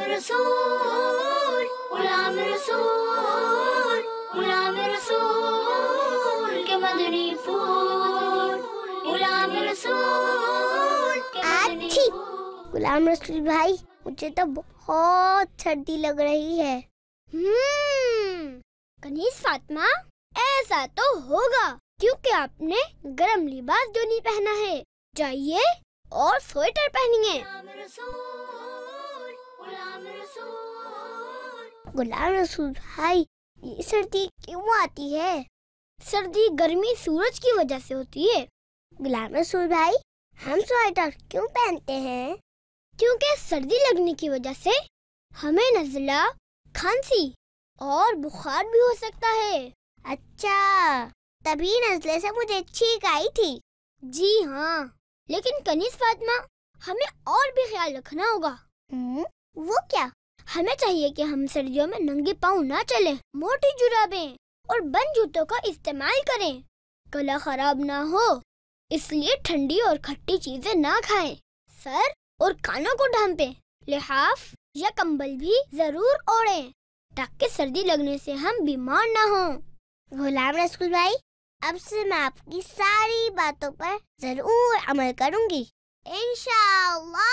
गुलाम रसूल भाई मुझे तो बहुत सर्दी लग रही है हम्म, कनीस फातिमा ऐसा तो होगा क्योंकि आपने गर्म लिबास जो नहीं पहना है जाइए और स्वेटर पहनिए गुलाम रसूल गुलाम रसूल भाई ये सर्दी क्यों आती है सर्दी गर्मी सूरज की वजह से होती है गुलाम रसूल भाई हम स्वेटर क्यों पहनते हैं क्योंकि सर्दी लगने की वजह से हमें नजला खांसी और बुखार भी हो सकता है अच्छा तभी नजले से मुझे छींक आई थी जी हाँ लेकिन कनीस फातिमा हमें और भी ख्याल रखना होगा हम्म, वो क्या हमें चाहिए कि हम सर्दियों में नंगे पाँव ना चलें, मोटी जुराबें और बन जूतों का इस्तेमाल करें गला खराब ना हो इसलिए ठंडी और खट्टी चीजें ना खाएं। सर और कानों को ढांपे लिहाफ या कंबल भी जरूर ओढ़े ताकि सर्दी लगने से हम बीमार ना हो गुलाम रसूल भाई अब से मैं आपकी सारी बातों पर जरूर अमल करूंगी इनशाला